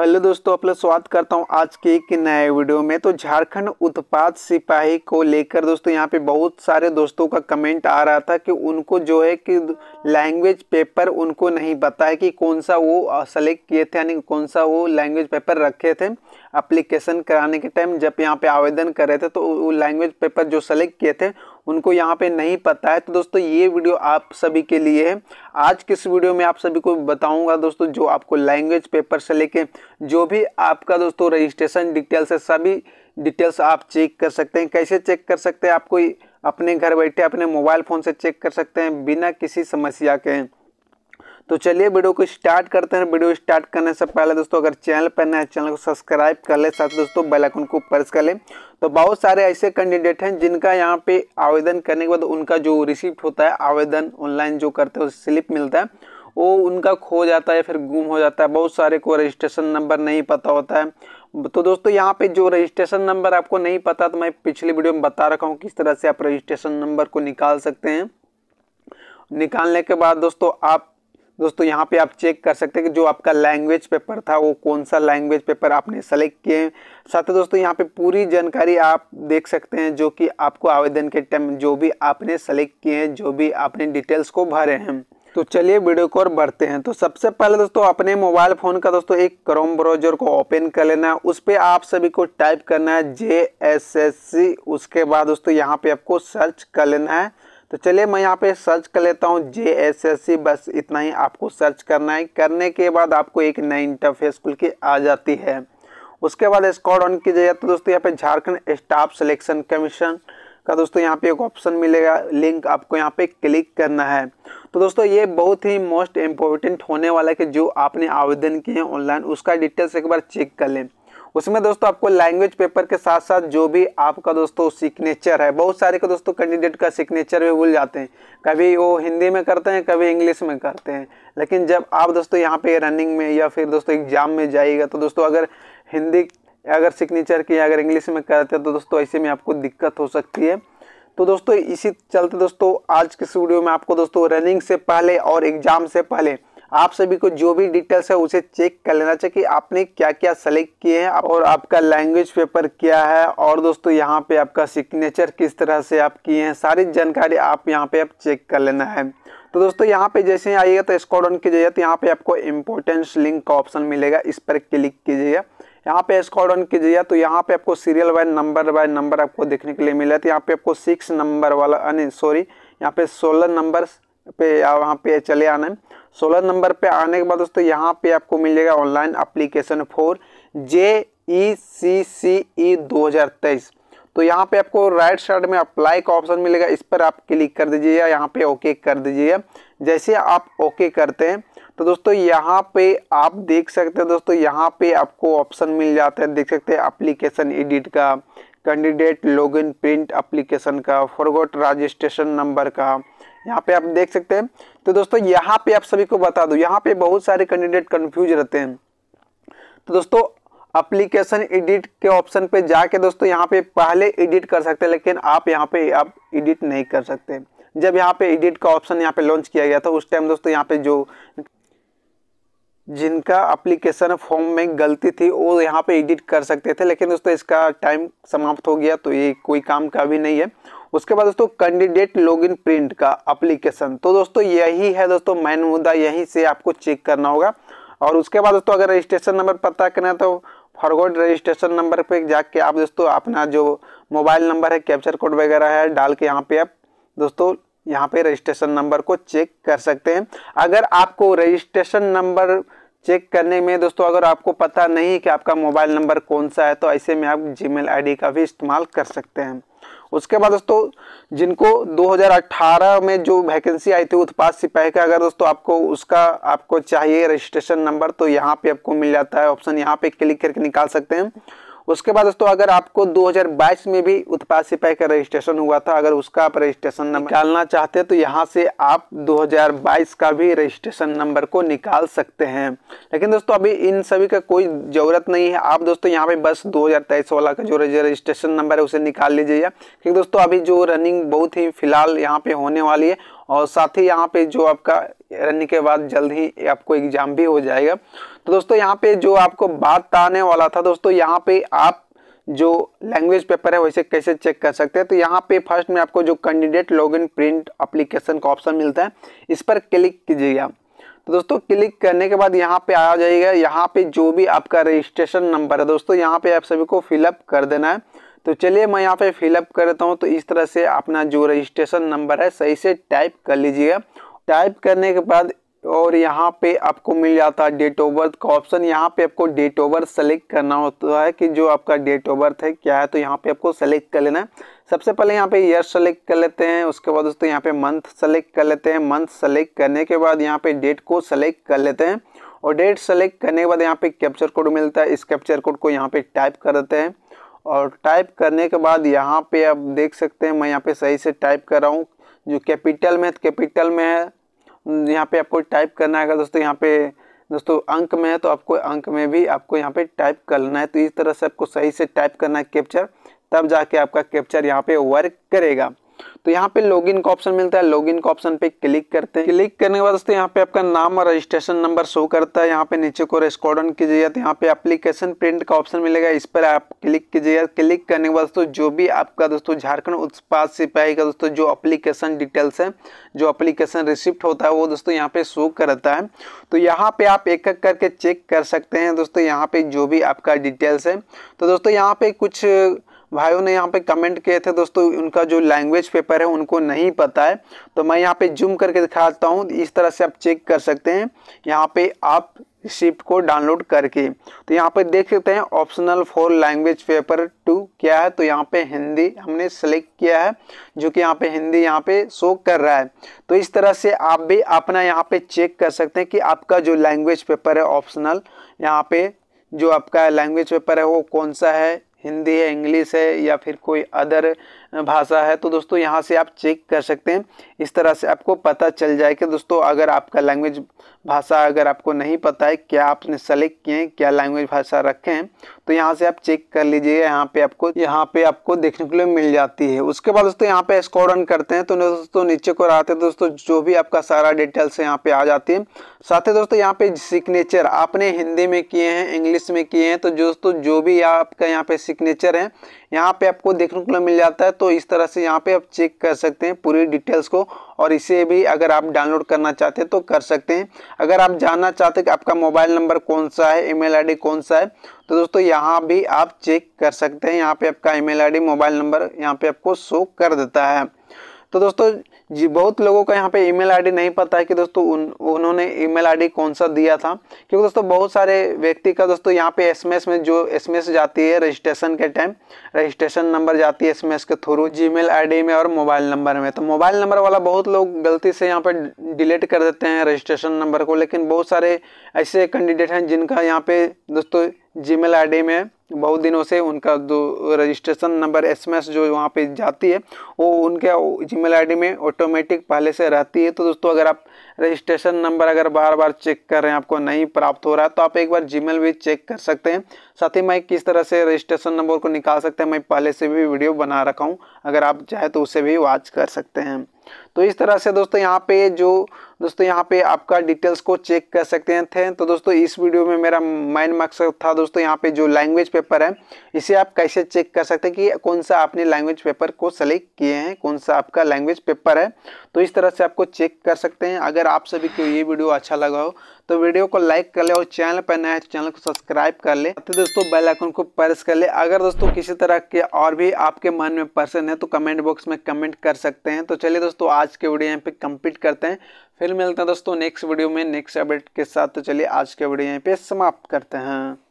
hello दोस्तों अपना स्वागत करता हूं आज के एक नए वीडियो में तो झारखंड उत्पाद सिपाही को लेकर दोस्तों यहां पे बहुत सारे दोस्तों का कमेंट आ रहा था कि उनको जो है कि लैंग्वेज पेपर उनको नहीं पता है कि कौन सा वो सेलेक्ट किए थे यानी कौन सा वो लैंग्वेज पेपर रखे थे अप्लीकेशन कराने के टाइम जब यहाँ पर आवेदन कर रहे थे तो वो लैंग्वेज पेपर जो सेलेक्ट किए थे उनको यहाँ पे नहीं पता है तो दोस्तों ये वीडियो आप सभी के लिए है आज किस वीडियो में आप सभी को बताऊंगा दोस्तों जो आपको लैंग्वेज पेपर से लेके जो भी आपका दोस्तों रजिस्ट्रेशन डिटेल्स है सभी डिटेल्स आप चेक कर सकते हैं कैसे चेक कर सकते हैं आपको अपने घर बैठे अपने मोबाइल फ़ोन से चेक कर सकते हैं बिना किसी समस्या के तो चलिए वीडियो को स्टार्ट करते हैं वीडियो स्टार्ट करने से पहले दोस्तों अगर चैनल पर नए चैनल को सब्सक्राइब कर ले साथ दोस्तों बेल आइकन को प्रेस कर ले तो बहुत सारे ऐसे कैंडिडेट हैं जिनका यहाँ पे आवेदन करने के बाद उनका जो रिसिप्ट होता है आवेदन ऑनलाइन जो करते हैं स्लिप मिलता है वो उनका खो जाता है फिर गुम हो जाता है बहुत सारे को रजिस्ट्रेशन नंबर नहीं पता होता है तो दोस्तों यहाँ पे जो रजिस्ट्रेशन नंबर आपको नहीं पता तो मैं पिछली वीडियो में बता रखा हूँ किस तरह से आप रजिस्ट्रेशन नंबर को निकाल सकते हैं निकालने के बाद दोस्तों आप दोस्तों यहाँ पे आप चेक कर सकते हैं कि जो आपका लैंग्वेज पेपर था वो कौन सा लैंग्वेज पेपर आपने सेलेक्ट किए साथ ही दोस्तों यहाँ पे पूरी जानकारी आप देख सकते हैं जो कि आपको आवेदन के टाइम जो भी आपने सेलेक्ट किए हैं जो भी आपने डिटेल्स को भरे हैं तो चलिए वीडियो को और बढ़ते हैं तो सबसे पहले दोस्तों अपने मोबाइल फ़ोन का दोस्तों एक क्रोम ब्राउजर को ओपन कर लेना है उस पर आप सभी को टाइप करना है जे एस एस सी उसके बाद दोस्तों यहाँ पे आपको सर्च कर लेना है तो चलिए मैं यहाँ पे सर्च कर लेता हूँ जे एस एस सी बस इतना ही आपको सर्च करना है करने के बाद आपको एक नई इंटरफेस खुल के आ जाती है उसके बाद स्कॉड ऑन की जाए तो दोस्तों यहाँ पे झारखंड स्टाफ सिलेक्शन कमीशन का दोस्तों यहाँ पे एक ऑप्शन मिलेगा लिंक आपको यहाँ पे क्लिक करना है तो दोस्तों ये बहुत ही मोस्ट इम्पोर्टेंट होने वाला है कि जो आपने आवेदन किए हैं ऑनलाइन उसका डिटेल्स एक बार चेक कर लें उसमें दोस्तों आपको लैंग्वेज पेपर के साथ साथ जो भी आपका दोस्तों सिग्नेचर है बहुत सारे का दोस्तों कैंडिडेट का सिग्नेचर भी भूल जाते हैं कभी वो हिंदी में करते हैं कभी इंग्लिश में करते हैं लेकिन जब आप दोस्तों यहाँ पे रनिंग में या फिर दोस्तों एग्जाम में जाइएगा तो दोस्तों अगर हिंदी अगर सिग्नेचर की अगर इंग्लिश में करते हैं तो दोस्तों ऐसे में आपको दिक्कत हो सकती है तो दोस्तों इसी चलते दोस्तों आज के वीडियो में आपको दोस्तों रनिंग से पहले और एग्ज़ाम से पहले आप सभी को जो भी डिटेल्स है उसे चेक कर लेना चाहिए कि आपने क्या क्या सेलेक्ट किए हैं और आपका लैंग्वेज पेपर क्या है और दोस्तों यहाँ पे आपका सिग्नेचर किस तरह से आप किए हैं सारी जानकारी आप यहाँ पे आप चेक कर लेना है तो दोस्तों यहाँ पे जैसे आइएगा तो स्कॉड ऑन कीजिएगा तो यहाँ पे आपको इम्पोर्टेंस लिंक का ऑप्शन मिलेगा इस पर क्लिक कीजिएगा यहाँ पे स्कॉड ऑन कीजिएगा तो यहाँ पे आपको serial wise number by number आपको देखने के लिए मिला तो यहाँ पे आपको सिक्स नंबर वाला सॉरी यहाँ पे सोलह नंबर पे या वहाँ पे चले आना है सोलह नंबर पे आने के बाद दोस्तों यहाँ पे आपको मिल जाएगा online application for J E C C E दो हज़ार तेईस तो यहाँ पे आपको राइट साइड में अप्लाई का ऑप्शन मिलेगा इस पर आप क्लिक कर दीजिएगा यहाँ पे ओके कर दीजिएगा जैसे आप ओके करते हैं तो दोस्तों यहाँ पे आप देख सकते हैं दोस्तों यहाँ पे आपको ऑप्शन मिल जाता है देख सकते हैं अप्लीकेशन एडिट का कैंडिडेट लॉगिन प्रिंट अप्लीकेशन का फॉरगोट रजिस्ट्रेशन नंबर का यहाँ पे आप देख सकते हैं तो दोस्तों यहाँ पे आप सभी को बता दो यहाँ पे बहुत सारे कैंडिडेट कन्फ्यूज रहते हैं तो दोस्तों अप्लीकेशन एडिट के ऑप्शन पे जाके दोस्तों यहाँ पे पहले एडिट कर सकते हैं लेकिन आप यहाँ पे आप एडिट नहीं कर सकते जब यहाँ पे एडिट का ऑप्शन यहाँ पे लॉन्च किया गया था उस टाइम दोस्तों यहाँ पे जो जिनका अप्लीकेशन फॉर्म में गलती थी वो यहाँ पे एडिट कर सकते थे लेकिन दोस्तों इसका टाइम समाप्त हो गया तो ये कोई काम का भी नहीं है उसके बाद दोस्तों कैंडिडेट लॉगिन प्रिंट का अप्लीकेशन तो दोस्तों यही है दोस्तों मैन मुद्दा यहीं से आपको चेक करना होगा और उसके बाद दोस्तों अगर रजिस्ट्रेशन नंबर पता करना तो फॉरवर्ड रजिस्ट्रेशन नंबर पे जाके आप दोस्तों अपना जो मोबाइल नंबर है कैप्चर कोड वगैरह है डाल के यहाँ पे आप दोस्तों यहाँ पे रजिस्ट्रेशन नंबर को चेक कर सकते हैं अगर आपको रजिस्ट्रेशन नंबर चेक करने में दोस्तों अगर आपको पता नहीं कि आपका मोबाइल नंबर कौन सा है तो ऐसे में आप जीमेल आईडी का भी इस्तेमाल कर सकते हैं उसके बाद दोस्तों जिनको 2018 में जो वैकेंसी आई थी उत्पाद सिपाही का अगर दोस्तों आपको उसका आपको चाहिए रजिस्ट्रेशन नंबर तो यहाँ पे आपको मिल जाता है ऑप्शन यहाँ पे क्लिक करके निकाल सकते हैं उसके बाद दोस्तों अगर आपको 2022 में भी उत्पाद सिपाही का रजिस्ट्रेशन हुआ था अगर उसका आप रजिस्ट्रेशन नंबर निकालना चाहते हैं तो यहाँ से आप 2022 का भी रजिस्ट्रेशन नंबर को निकाल सकते हैं लेकिन दोस्तों अभी इन सभी का कोई ज़रूरत नहीं है आप दोस्तों यहाँ पे बस 2023 वाला का जो रजिस्ट्रेशन नंबर है उसे निकाल लीजिए क्योंकि दोस्तों अभी जो रनिंग बहुत ही फिलहाल यहाँ पे होने वाली है और साथ ही यहाँ पे जो आपका रनिंग के बाद जल्द ही आपको एग्जाम भी हो जाएगा तो दोस्तों यहाँ पे जो आपको बात आने वाला था दोस्तों यहाँ पे आप जो लैंग्वेज पेपर है वैसे कैसे चेक कर सकते हैं तो यहाँ पे फर्स्ट में आपको जो कैंडिडेट लॉगिन प्रिंट अप्लीकेशन का ऑप्शन मिलता है इस पर क्लिक कीजिएगा तो दोस्तों क्लिक करने के बाद यहाँ पे आ जाएगा यहाँ पे जो भी आपका रजिस्ट्रेशन नंबर है दोस्तों यहाँ पे आप सभी को फिलअप कर देना है तो चलिए मैं यहाँ पे फिलअप कर देता हूँ तो इस तरह से अपना जो रजिस्ट्रेशन नंबर है सही से टाइप कर लीजिएगा टाइप करने के बाद और यहाँ पे आपको मिल जाता है डेट ऑफ बर्थ का ऑप्शन यहाँ पे आपको डेट ऑफ बर्थ सेलेक्ट करना होता है कि जो आपका डेट ऑफ बर्थ है क्या है तो यहाँ पे आपको सेलेक्ट कर लेना है सबसे पहले यहाँ पे ईयर सेलेक्ट कर लेते हैं उसके बाद दोस्तों यहाँ पे मंथ सेलेक्ट कर लेते हैं मंथ सेलेक्ट करने के बाद यहाँ पे डेट को सेलेक्ट कर लेते हैं और डेट सेलेक्ट करने के बाद यहाँ पे कैप्चर कोड मिलता है इस कैप्चर कोड को यहाँ पे टाइप कर देते हैं और टाइप करने के बाद यहाँ पे आप देख सकते हैं मैं यहाँ पे सही से टाइप कर रहा हूँ जो कैपिटल में है कैपिटल तो में है यहाँ पे आपको टाइप करना है दोस्तों यहाँ पे दोस्तों अंक में है तो आपको अंक में भी आपको यहाँ पे टाइप करना है तो इस तरह से आपको सही से टाइप करना है कैप्चर तब जाके आपका कैप्चर यहाँ पे वर्क करेगा तो यहाँ पे लॉगिन का ऑप्शन मिलता है लॉगिन का ऑप्शन पे क्लिक करते हैं क्लिक करने के बाद दोस्तों यहाँ पे आपका नाम और रजिस्ट्रेशन नंबर शो करता है यहाँ पे नीचे को रेस्कॉर्डन कीजिएगा तो यहाँ पे एप्लीकेशन प्रिंट का ऑप्शन मिलेगा इस पर आप क्लिक कीजिएगा क्लिक करने के बाद दोस्तों जो भी आपका दोस्तों झारखंड उत्पाद सिपाही का दोस्तों जो अप्लीकेशन डिटेल्स है जो अप्लीकेशन रिसिप्ट होता है वो दोस्तों यहाँ पे शो करता है तो यहाँ पे आप एक एक करके चेक कर सकते हैं दोस्तों यहाँ पे जो भी आपका डिटेल्स है तो दोस्तों यहाँ पे कुछ भाइयों ने यहाँ पे कमेंट किए थे दोस्तों उनका जो लैंग्वेज पेपर है उनको नहीं पता है तो मैं यहाँ पे जूम करके दिखाता हूँ इस तरह से आप चेक कर सकते हैं यहाँ पे आप रिसिप्ट को डाउनलोड करके तो यहाँ पे देख सकते हैं optional for language paper two क्या है तो यहाँ पे हिंदी हमने सेलेक्ट किया है जो कि यहाँ पे हिंदी यहाँ पे शो कर रहा है तो इस तरह से आप भी अपना यहाँ पे चेक कर सकते हैं कि आपका जो लैंग्वेज पेपर है ऑप्शनल यहाँ पे जो आपका लैंग्वेज पेपर है वो कौन सा है हिंदी है इंग्लिश है या फिर कोई अदर भाषा है तो दोस्तों यहाँ से आप चेक कर सकते हैं इस तरह से आपको पता चल जाए कि दोस्तों अगर आपका लैंग्वेज भाषा अगर आपको नहीं पता है क्या आपने सेलेक्ट किए हैं क्या लैंग्वेज भाषा रखे हैं तो यहाँ से आप चेक कर लीजिएगा यहाँ पे आपको यहाँ पे आपको देखने के लिए मिल जाती है उसके बाद दोस्तों यहाँ पे स्कोर रन करते हैं तो दोस्तों नीचे को आते हैं दोस्तों जो भी आपका सारा डिटेल्स यहाँ पे आ जाती है साथ ही दोस्तों यहाँ पे सिग्नेचर आपने हिंदी में किए हैं इंग्लिश में किए हैं तो दोस्तों जो भी आपका यहाँ पे सिग्नेचर है यहाँ पे आपको देखने को मिल जाता है तो इस तरह से यहाँ पे आप चेक कर सकते हैं पूरी डिटेल्स को और इसे भी अगर आप डाउनलोड करना चाहते हैं तो कर सकते हैं अगर आप जानना चाहते हैं कि आपका मोबाइल नंबर कौन सा है ईमेल आईडी कौन सा है तो दोस्तों यहाँ भी आप चेक कर सकते हैं यहाँ पे आपका ईमेल आईडी मोबाइल नंबर यहाँ पे आपको शो कर देता है तो दोस्तों जी बहुत लोगों का यहाँ पे ईमेल आईडी नहीं पता है कि दोस्तों उन उन्होंने ईमेल आईडी कौन सा दिया था क्योंकि दोस्तों बहुत सारे व्यक्ति का दोस्तों यहाँ पे एसएमएस में जो एसएमएस जाती है रजिस्ट्रेशन के टाइम रजिस्ट्रेशन नंबर जाती है एसएमएस के थ्रू जीमेल आईडी में और मोबाइल नंबर में तो मोबाइल नंबर वाला बहुत लोग गलती से यहाँ पर डिलीट कर देते हैं रजिस्ट्रेशन नंबर को लेकिन बहुत सारे ऐसे कैंडिडेट हैं जिनका यहाँ पे दोस्तों जी मेल में बहुत दिनों से उनका जो रजिस्ट्रेशन नंबर एसएमएस जो वहाँ पे जाती है वो उनके जीमेल आईडी में ऑटोमेटिक पहले से रहती है तो दोस्तों अगर आप रजिस्ट्रेशन नंबर अगर बार बार चेक कर रहे हैं आपको नहीं प्राप्त हो रहा है तो आप एक बार जीमेल भी चेक कर सकते हैं साथ ही मैं किस तरह से रजिस्ट्रेशन नंबर को निकाल सकते हैं मैं पहले से भी वीडियो बना रखा हूँ अगर आप चाहें तो उसे भी वॉच कर सकते हैं तो इस तरह से दोस्तों यहाँ पे जो दोस्तों यहाँ पे आपका डिटेल्स को चेक कर सकते हैं थे तो दोस्तों इस वीडियो में मेरा माइंड मकसद था दोस्तों यहाँ पे जो लैंग्वेज पेपर है इसे आप कैसे चेक कर सकते हैं कि कौन सा आपने लैंग्वेज पेपर को सेलेक्ट किए हैं कौन सा आपका लैंग्वेज पेपर है तो इस तरह से आपको चेक कर सकते हैं अगर आप सभी को ये वीडियो अच्छा लगा हो तो वीडियो को लाइक कर ले और चैनल पर नया है तो चैनल को सब्सक्राइब कर ले तो दोस्तों बेल आइकन को प्रेस कर ले अगर दोस्तों किसी तरह के और भी आपके मन में पर्सन है तो कमेंट बॉक्स में कमेंट कर सकते हैं तो चलिए दोस्तों आज के वीडियो यहाँ पे कंप्लीट करते हैं फिर मिलते हैं दोस्तों नेक्स्ट वीडियो में नेक्स्ट अपडेट के साथ तो चलिए आज के वीडियो यहाँ पे समाप्त करते हैं